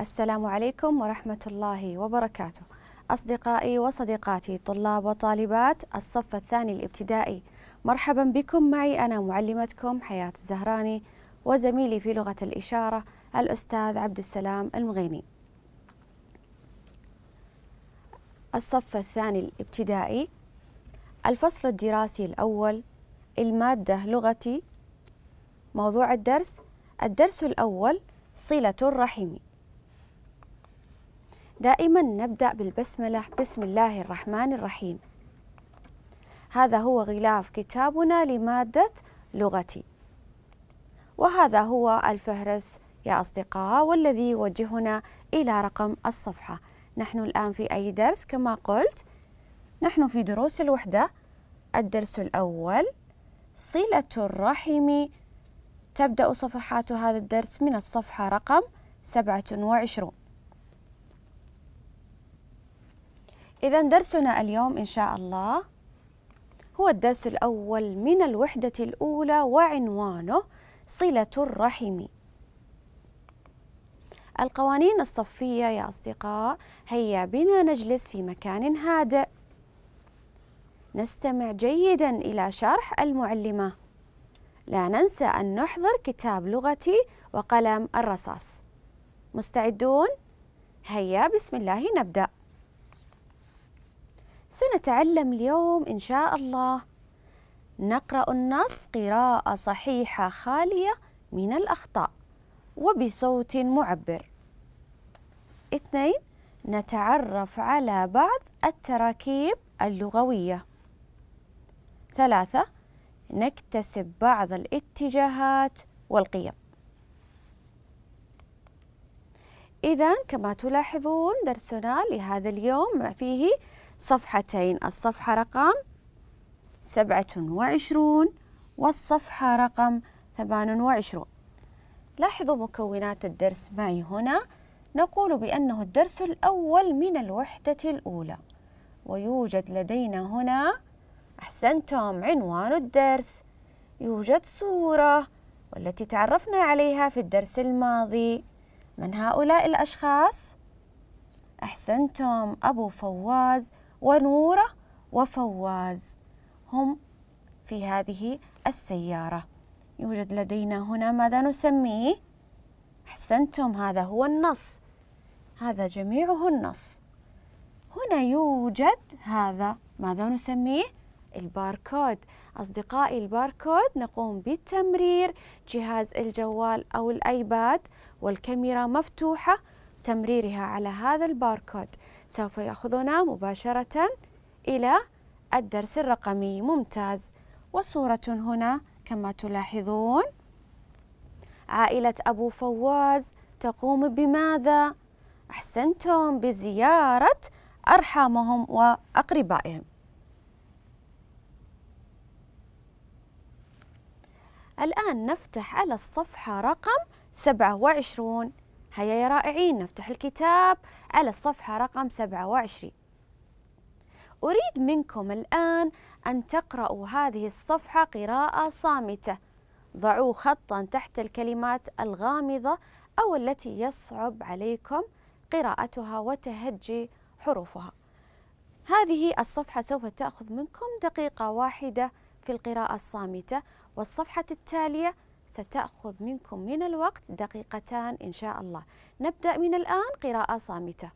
السلام عليكم ورحمة الله وبركاته أصدقائي وصديقاتي طلاب وطالبات الصف الثاني الابتدائي مرحبا بكم معي أنا معلمتكم حياة الزهراني وزميلي في لغة الإشارة الأستاذ عبد السلام المغيني الصف الثاني الابتدائي الفصل الدراسي الأول المادة لغتي موضوع الدرس الدرس الأول صلة الرحم دائما نبدأ بالبسملة بسم الله الرحمن الرحيم هذا هو غلاف كتابنا لمادة لغتي وهذا هو الفهرس يا أصدقاء والذي يوجهنا إلى رقم الصفحة نحن الآن في أي درس كما قلت نحن في دروس الوحدة الدرس الأول صلة الرحم تبدأ صفحات هذا الدرس من الصفحة رقم 27 إذا درسنا اليوم إن شاء الله هو الدرس الأول من الوحدة الأولى وعنوانه صلة الرحم القوانين الصفية يا أصدقاء هيا بنا نجلس في مكان هادئ نستمع جيدا إلى شرح المعلمة لا ننسى أن نحضر كتاب لغتي وقلم الرصاص مستعدون؟ هيا بسم الله نبدأ سنتعلم اليوم إن شاء الله نقرأ النص قراءة صحيحة خالية من الأخطاء وبصوت معبر اثنين نتعرف على بعض التراكيب اللغوية ثلاثة نكتسب بعض الاتجاهات والقيم إذا كما تلاحظون درسنا لهذا اليوم فيه صفحتين الصفحة رقم سبعة وعشرون والصفحة رقم ثمان وعشرون لاحظوا مكونات الدرس معي هنا نقول بأنه الدرس الأول من الوحدة الأولى ويوجد لدينا هنا أحسنتم عنوان الدرس يوجد صورة والتي تعرفنا عليها في الدرس الماضي من هؤلاء الأشخاص؟ أحسنتم أبو فواز ونورة وفواز هم في هذه السيارة يوجد لدينا هنا ماذا نسميه؟ أحسنتم هذا هو النص هذا جميعه النص هنا يوجد هذا ماذا نسميه؟ الباركود أصدقائي الباركود نقوم بتمرير جهاز الجوال أو الأيباد والكاميرا مفتوحة تمريرها على هذا الباركود سوف يأخذنا مباشرة إلى الدرس الرقمي ممتاز وصورة هنا كما تلاحظون عائلة أبو فواز تقوم بماذا؟ أحسنتم بزيارة أرحامهم وأقربائهم الآن نفتح على الصفحة رقم 27 هيا يا رائعين نفتح الكتاب على الصفحة رقم 27 أريد منكم الآن أن تقرأوا هذه الصفحة قراءة صامتة ضعوا خطا تحت الكلمات الغامضة أو التي يصعب عليكم قراءتها وتهجي حروفها هذه الصفحة سوف تأخذ منكم دقيقة واحدة في القراءة الصامتة والصفحة التالية ستأخذ منكم من الوقت دقيقتان إن شاء الله نبدأ من الآن قراءة صامتة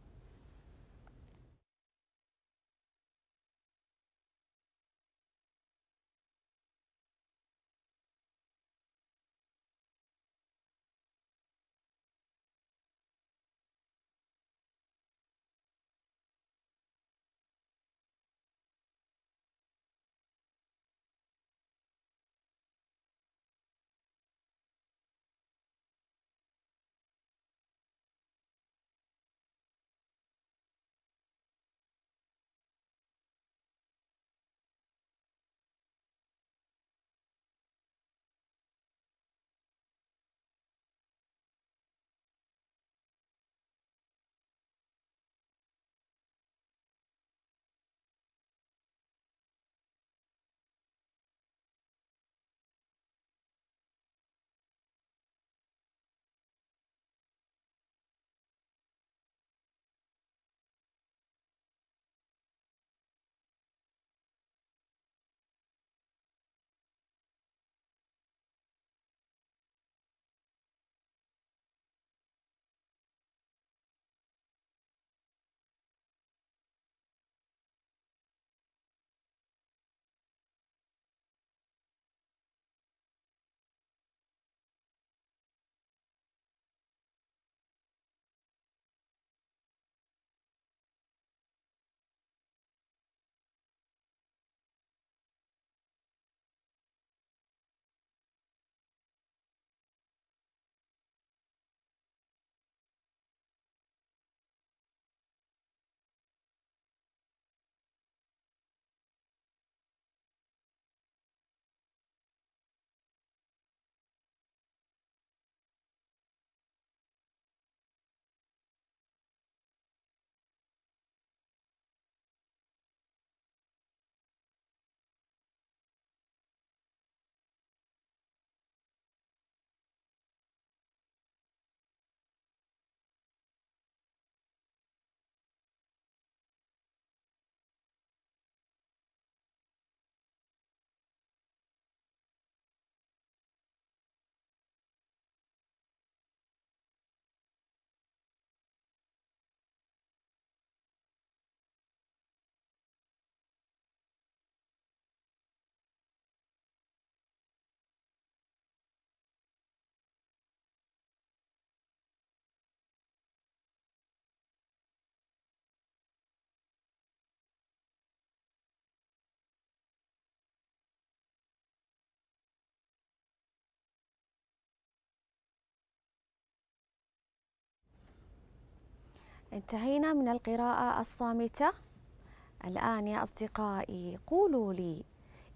انتهينا من القراءة الصامتة الآن يا أصدقائي قولوا لي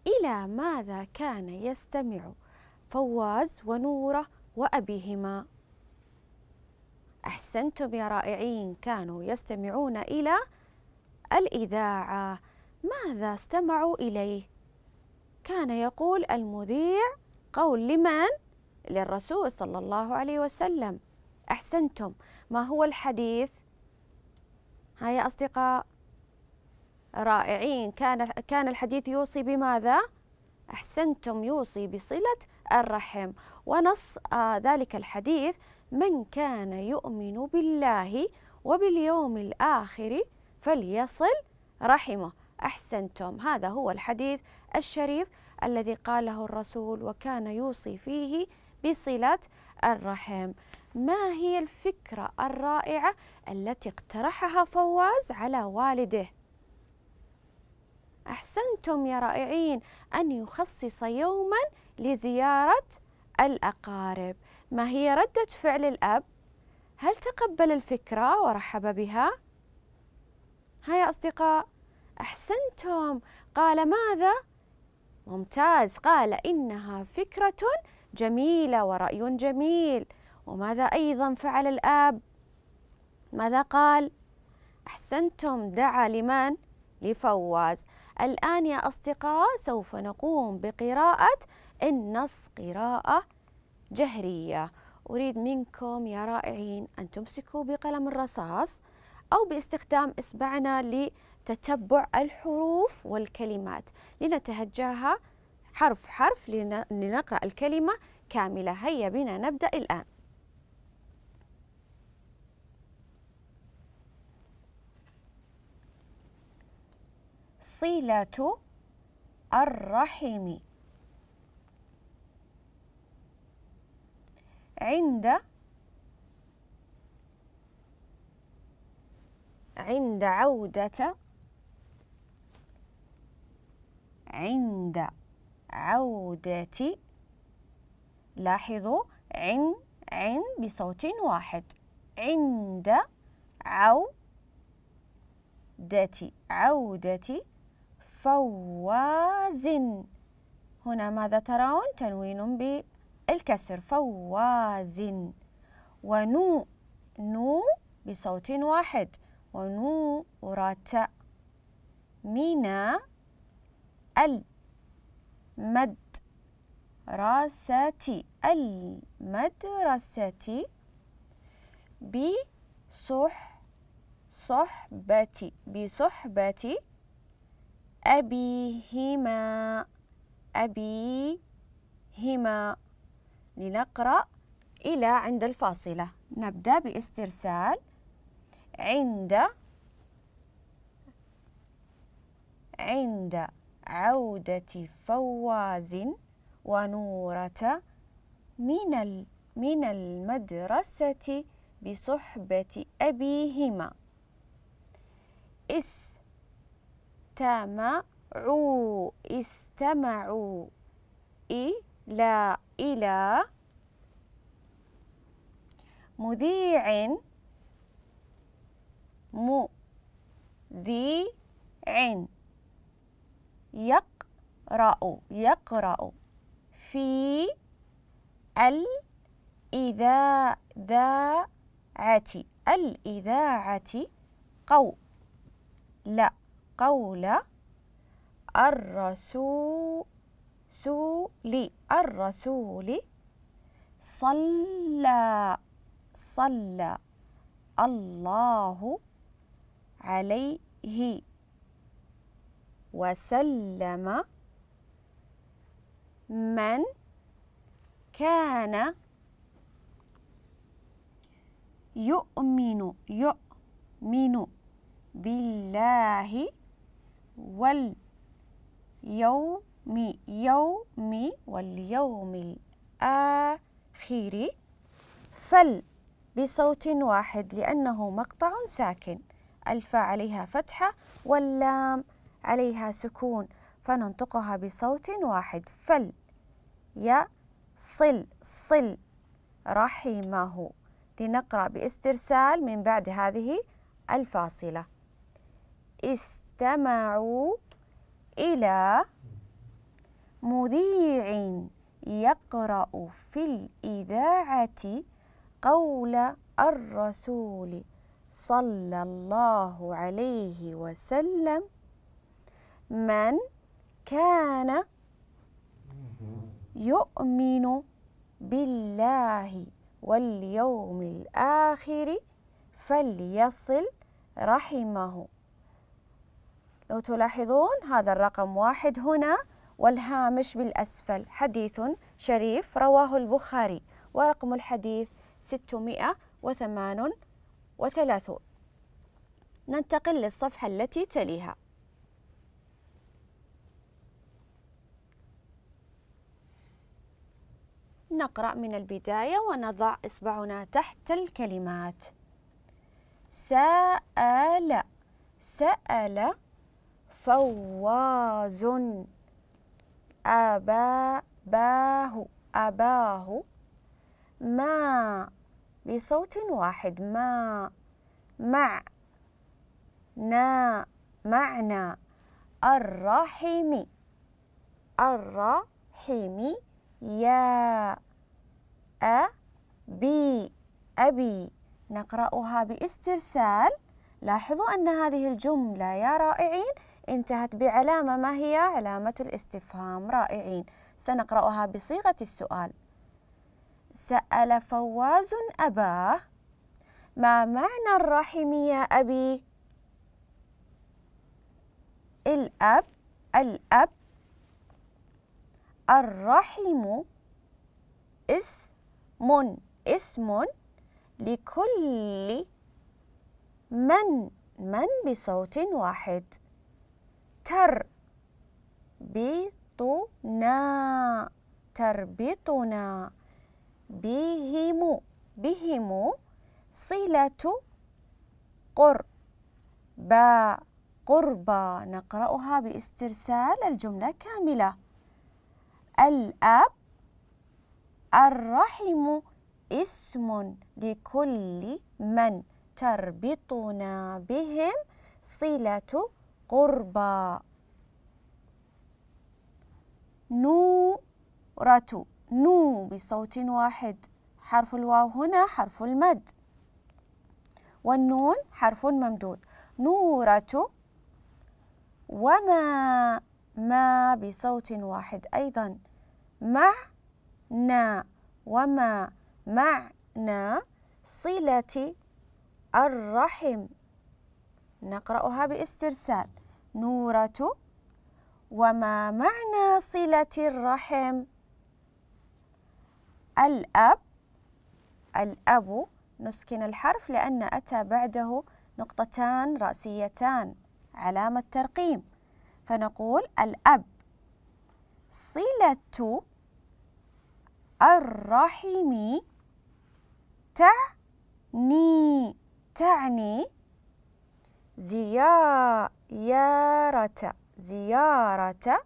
إلى ماذا كان يستمع فواز ونورة وأبيهما أحسنتم يا رائعين كانوا يستمعون إلى الإذاعة ماذا استمعوا إليه؟ كان يقول المذيع قول لمن؟ للرسول صلى الله عليه وسلم أحسنتم ما هو الحديث؟ ها يا أصدقاء رائعين كان كان الحديث يوصي بماذا؟ أحسنتم يوصي بصلة الرحم ونص آه ذلك الحديث من كان يؤمن بالله وباليوم الآخر فليصل رحمه أحسنتم هذا هو الحديث الشريف الذي قاله الرسول وكان يوصي فيه بصلة الرحم ما هي الفكرة الرائعة التي اقترحها فواز على والده؟ أحسنتم يا رائعين أن يخصص يوما لزيارة الأقارب ما هي ردة فعل الأب؟ هل تقبل الفكرة ورحب بها؟ ها يا أصدقاء أحسنتم قال ماذا؟ ممتاز قال إنها فكرة جميلة ورأي جميل وماذا أيضا فعل الآب ماذا قال أحسنتم دعا لمن لفواز الآن يا أصدقاء سوف نقوم بقراءة النص قراءة جهرية أريد منكم يا رائعين أن تمسكوا بقلم الرصاص أو باستخدام إصبعنا لتتبع الحروف والكلمات لنتهجاها حرف حرف لنقرأ الكلمة كاملة هيا بنا نبدأ الآن صلة الرحم عند عند عودة عند عودة لاحظوا عن عن بصوت واحد عند عودة عودة فواز هنا ماذا ترون تنوين بالكسر فواز ونو نو بصوت واحد ونورة من المد المدرسة المدرسة صحبتي بصحبتي أبيهما أبيهما لنقرأ إلى عند الفاصلة نبدأ باسترسال عند عند عودة فواز ونورة من من المدرسة بصحبة أبيهما اس استمعوا استمعوا إلى إلى مذيع مذيع يقرأ يقرأ في الإذاعة الإذاعة قو لا قول الرسول الرسول صلى صلى الله عليه وسلم من كان يؤمن يؤمن بالله واليوم يوم واليوم الآخر فل بصوت واحد لأنه مقطع ساكن الفاء عليها فتحة واللام عليها سكون فننطقها بصوت واحد فل يا صل صل رحمه لنقرأ باسترسال من بعد هذه الفاصلة است استمعوا إلى مذيع يقرأ في الإذاعة قول الرسول صلى الله عليه وسلم من كان يؤمن بالله واليوم الآخر فليصل رحمه لو تلاحظون هذا الرقم واحد هنا والهامش بالأسفل حديث شريف رواه البخاري ورقم الحديث 638 ننتقل للصفحة التي تليها نقرأ من البداية ونضع إصبعنا تحت الكلمات سأل سأل فواز أبا باه أباه ما بصوت واحد ما مع نا معنى الرحيم الرحيم يا أبي أبي نقرأها باسترسال لاحظوا أن هذه الجملة يا رائعين انتهت بعلامة ما هي علامة الاستفهام رائعين سنقرأها بصيغة السؤال سأل فواز أباه ما معنى الرحم يا أبي؟ الأب الأب الرحم اسم اسم لكل من من بصوت واحد تربطنا تربطنا بهم بهم صلة قربا قربا نقرأها باسترسال الجملة كاملة الأب الرحم اسم لكل من تربطنا بهم صلة قربى نورة نو بصوت واحد حرف الواو هنا حرف المد والنون حرف ممدود نورة وما ما بصوت واحد أيضا مع نا وما معنى صلة الرحم نقرأها باسترسال نورة وما معنى صلة الرحم الأب الأب نسكن الحرف لأن أتى بعده نقطتان رأسيتان علامة ترقيم فنقول الأب صلة الرحم تعني تعني زيارة زيارة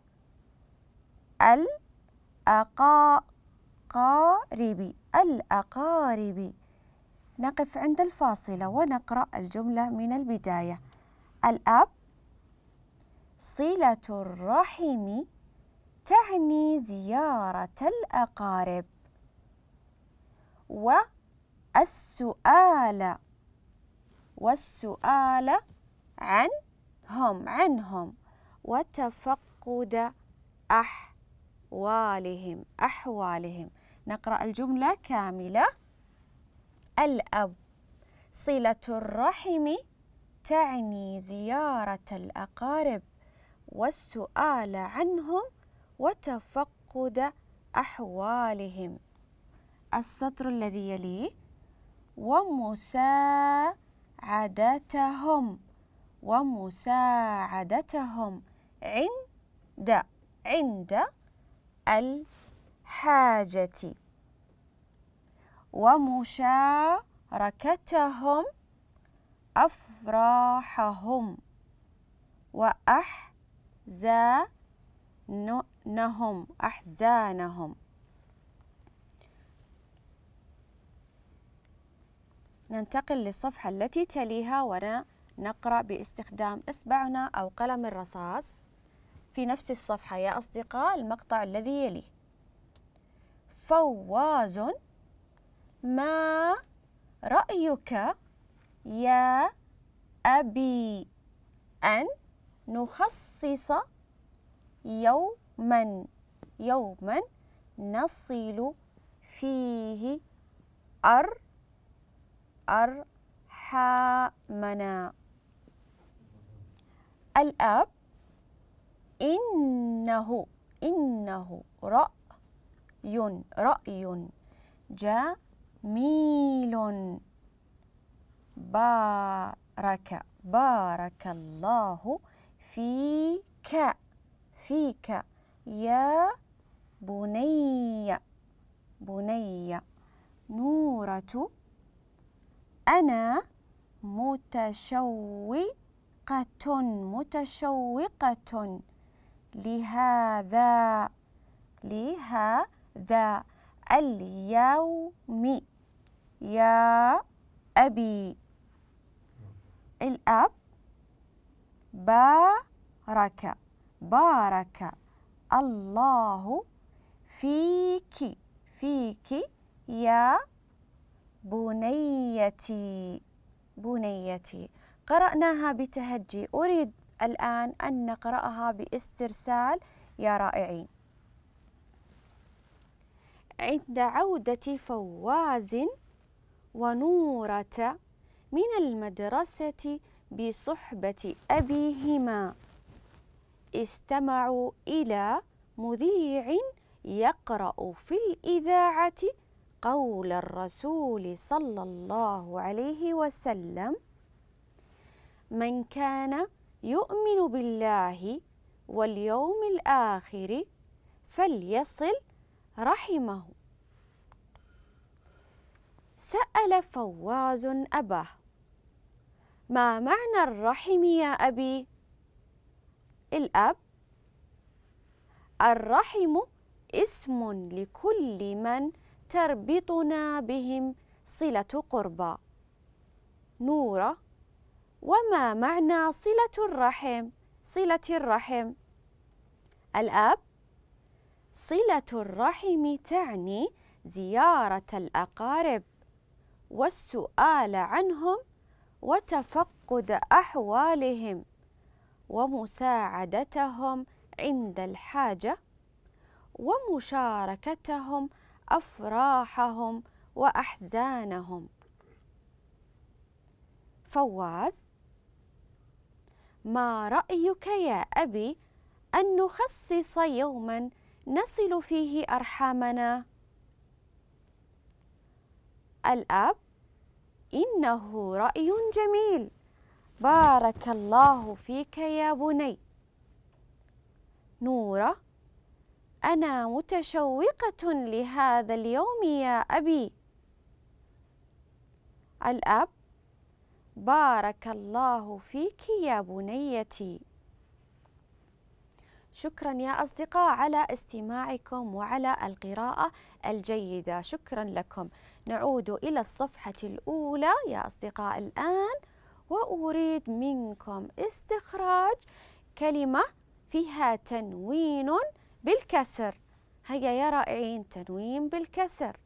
الأقارب الأقارب نقف عند الفاصلة ونقرأ الجملة من البداية الأب صلة الرحم تعني زيارة الأقارب والسؤال والسؤال عن هم عنهم وتفقد أحوالهم أحوالهم نقرأ الجملة كاملة الأب صلة الرحم تعني زيارة الأقارب والسؤال عنهم وتفقد أحوالهم السطر الذي يليه ومساعدتهم ومساعدتهم عند عند الحاجة ومشاركتهم أفراحهم وأحزانهم أحزانهم ننتقل للصفحة التي تليها ونقوم نقرأ باستخدام إصبعنا أو قلم الرصاص في نفس الصفحة يا أصدقاء المقطع الذي يلي فواز ما رأيك يا أبي أن نخصص يوما يوما نصل فيه أر أرحامنا الآب إنه إنه رأي رأي جميل بارك بارك الله فيك فيك يا بني بني نورة أنا متشوق متشوقة متشوقة لهذا لهذا اليوم يا أبي الأب بارك بارك الله فيك فيك يا بنيتي بنيتي قرأناها بتهجي أريد الآن أن نقرأها باسترسال يا رائعين عند عودة فواز ونورة من المدرسة بصحبة أبيهما استمعوا إلى مذيع يقرأ في الإذاعة قول الرسول صلى الله عليه وسلم من كان يؤمن بالله واليوم الآخر فليصل رحمه سأل فواز أباه ما معنى الرحم يا أبي؟ الأب الرحم اسم لكل من تربطنا بهم صلة قربى نورة وما معنى صلة الرحم صلة الرحم الأب صلة الرحم تعني زيارة الأقارب والسؤال عنهم وتفقد أحوالهم ومساعدتهم عند الحاجة ومشاركتهم أفراحهم وأحزانهم فواز ما رأيك يا أبي أن نخصص يوما نصل فيه أرحامنا؟ الأب إنه رأي جميل بارك الله فيك يا بني نورة أنا متشوقة لهذا اليوم يا أبي الأب بارك الله فيك يا بنيتي شكرا يا أصدقاء على استماعكم وعلى القراءة الجيدة شكرا لكم نعود إلى الصفحة الأولى يا أصدقاء الآن وأريد منكم استخراج كلمة فيها تنوين بالكسر هيا يا رائعين تنوين بالكسر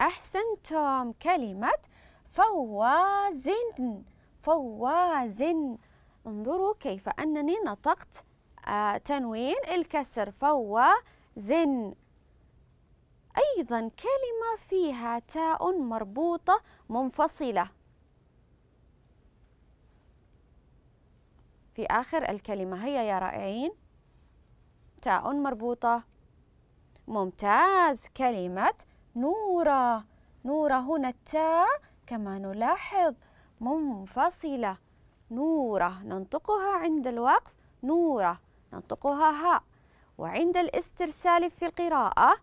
أحسنتم كلمة فوازن فوازن انظروا كيف أنني نطقت آه، تنوين الكسر فوازن أيضا كلمة فيها تاء مربوطة منفصلة في آخر الكلمة هيا يا رائعين تاء مربوطة ممتاز كلمة نورة نورة هنا التاء كما نلاحظ منفصلة نورة ننطقها عند الوقف نورة ننطقها هاء وعند الاسترسال في القراءة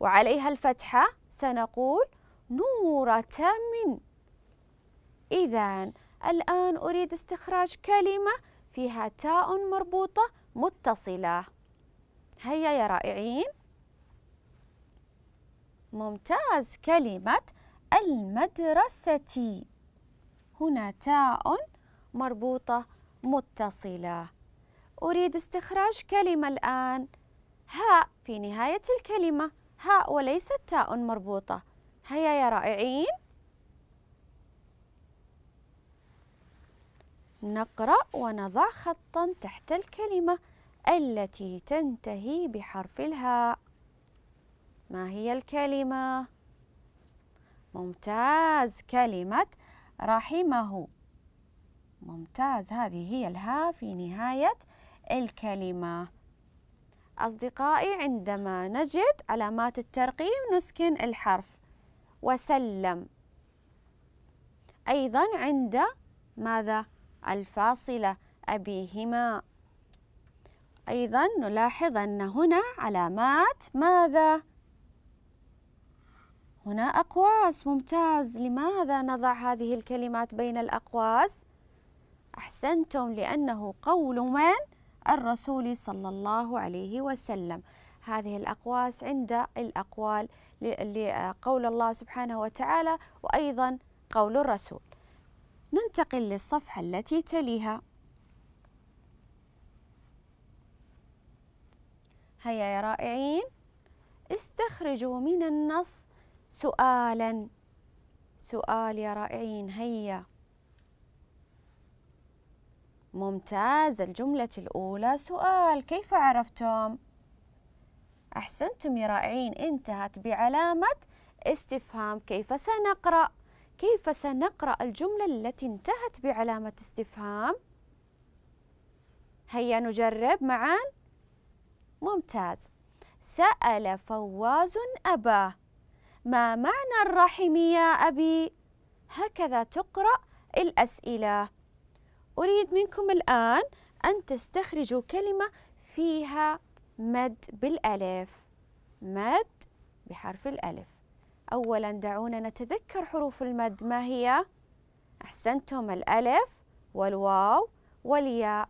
وعليها الفتحة سنقول نورة من إذا الآن أريد استخراج كلمة فيها تاء مربوطة متصلة هيا يا رائعين ممتاز كلمة المدرسة هنا تاء مربوطة متصلة أريد استخراج كلمة الآن هاء في نهاية الكلمة هاء وليست تاء مربوطة هيا يا رائعين نقرأ ونضع خطا تحت الكلمة التي تنتهي بحرف الهاء ما هي الكلمة؟ ممتاز كلمة رحمه ممتاز هذه هي الها في نهاية الكلمة أصدقائي عندما نجد علامات الترقيم نسكن الحرف وسلم أيضا عند ماذا؟ الفاصلة أبيهما أيضا نلاحظ أن هنا علامات ماذا؟ هنا أقواس ممتاز لماذا نضع هذه الكلمات بين الأقواس؟ أحسنتم لأنه قول من؟ الرسول صلى الله عليه وسلم هذه الأقواس عند الأقوال لقول الله سبحانه وتعالى وأيضا قول الرسول ننتقل للصفحة التي تليها هيا يا رائعين استخرجوا من النص سؤالا سؤال يا رائعين هيا ممتاز الجملة الأولى سؤال كيف عرفتم؟ أحسنتم يا رائعين انتهت بعلامة استفهام كيف سنقرأ؟ كيف سنقرأ الجملة التي انتهت بعلامة استفهام؟ هيا نجرب معا ممتاز سأل فواز أباه ما معنى الرحم يا أبي؟ هكذا تقرأ الأسئلة أريد منكم الآن أن تستخرجوا كلمة فيها مد بالألف مد بحرف الألف أولا دعونا نتذكر حروف المد ما هي؟ أحسنتم الألف والواو والياء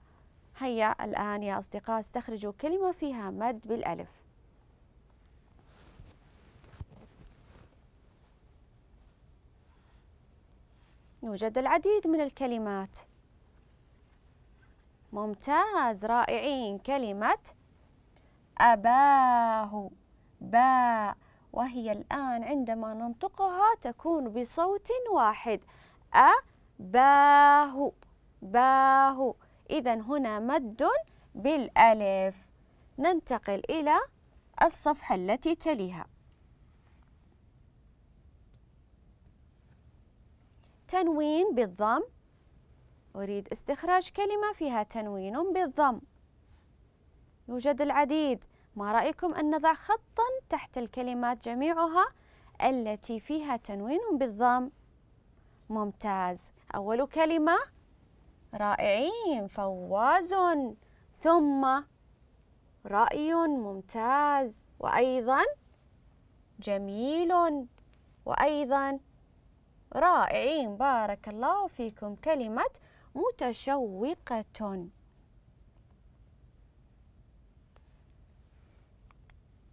هيا الآن يا أصدقاء استخرجوا كلمة فيها مد بالألف يوجد العديد من الكلمات ممتاز رائعين كلمة أباه باء وهي الآن عندما ننطقها تكون بصوت واحد أباه باه إذا هنا مد بالألف ننتقل إلى الصفحة التي تليها تنوين بالضم أريد استخراج كلمة فيها تنوين بالضم يوجد العديد ما رأيكم أن نضع خطا تحت الكلمات جميعها التي فيها تنوين بالضم ممتاز أول كلمة رائعين فواز ثم رأي ممتاز وأيضا جميل وأيضا رائعين بارك الله فيكم كلمة متشوقة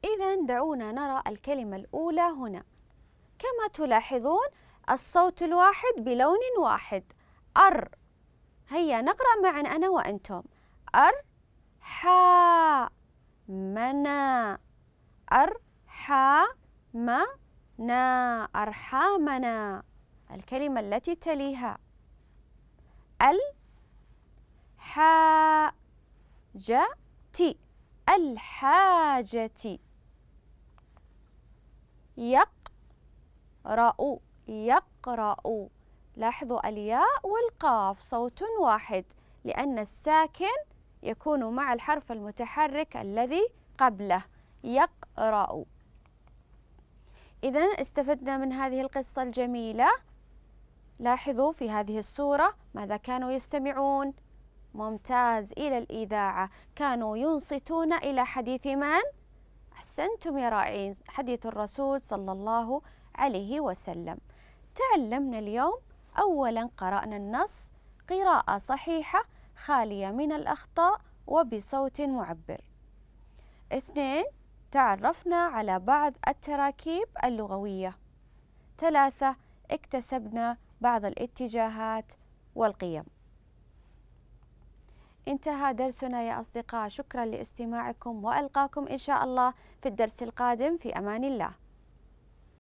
إذا دعونا نرى الكلمة الأولى هنا كما تلاحظون الصوت الواحد بلون واحد أر هيا نقرأ معا أنا وأنتم أر حا منا أر حا ما نا أرحامنا الكلمة التي تليها ال حاجة تي الحاجة يقرأ يقرأ لاحظوا الياء والقاف صوت واحد لأن الساكن يكون مع الحرف المتحرك الذي قبله يقرأ إذا استفدنا من هذه القصة الجميلة لاحظوا في هذه الصورة ماذا كانوا يستمعون ممتاز إلى الإذاعة كانوا ينصتون إلى حديث من؟ أحسنتم يا رائعين حديث الرسول صلى الله عليه وسلم تعلمنا اليوم أولا قرأنا النص قراءة صحيحة خالية من الأخطاء وبصوت معبر اثنين تعرفنا على بعض التراكيب اللغوية ثلاثة اكتسبنا بعض الاتجاهات والقيم انتهى درسنا يا أصدقاء شكرا لاستماعكم وألقاكم إن شاء الله في الدرس القادم في أمان الله